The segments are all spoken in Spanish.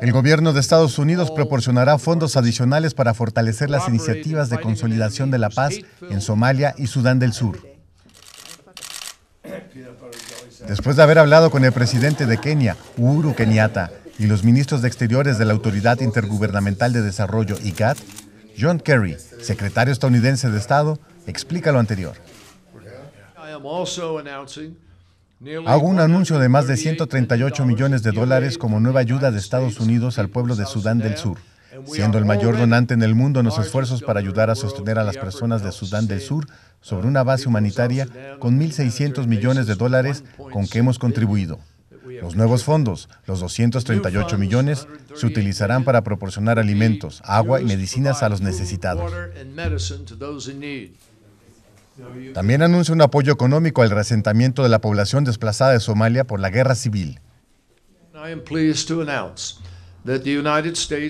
El gobierno de Estados Unidos proporcionará fondos adicionales para fortalecer las iniciativas de consolidación de la paz en Somalia y Sudán del Sur. Después de haber hablado con el presidente de Kenia, Uhuru Kenyatta, y los ministros de Exteriores de la Autoridad Intergubernamental de Desarrollo, IGAD, John Kerry, secretario estadounidense de Estado, explica lo anterior. Hago un anuncio de más de 138 millones de dólares como nueva ayuda de Estados Unidos al pueblo de Sudán del Sur. Siendo el mayor donante en el mundo en los esfuerzos para ayudar a sostener a las personas de Sudán del Sur sobre una base humanitaria con 1.600 millones de dólares con que hemos contribuido. Los nuevos fondos, los 238 millones, se utilizarán para proporcionar alimentos, agua y medicinas a los necesitados. También anuncia un apoyo económico al resentamiento de la población desplazada de Somalia por la guerra civil.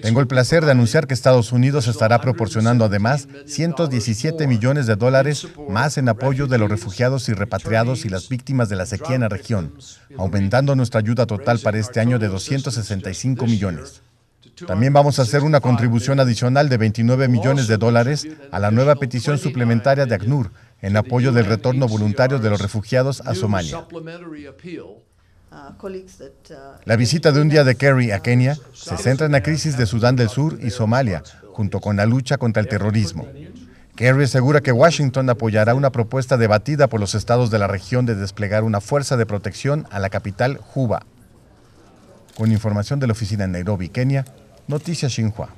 Tengo el placer de anunciar que Estados Unidos estará proporcionando además 117 millones de dólares más en apoyo de los refugiados y repatriados y las víctimas de la sequía en la región, aumentando nuestra ayuda total para este año de 265 millones. También vamos a hacer una contribución adicional de 29 millones de dólares a la nueva petición suplementaria de ACNUR en apoyo del retorno voluntario de los refugiados a Somalia. Uh, uh, la visita de un día de Kerry a Kenia se centra en la crisis de Sudán del Sur y Somalia, junto con la lucha contra el terrorismo. Kerry asegura que Washington apoyará una propuesta debatida por los estados de la región de desplegar una fuerza de protección a la capital, Juba. Con información de la oficina en Nairobi, Kenia, Noticias Xinhua.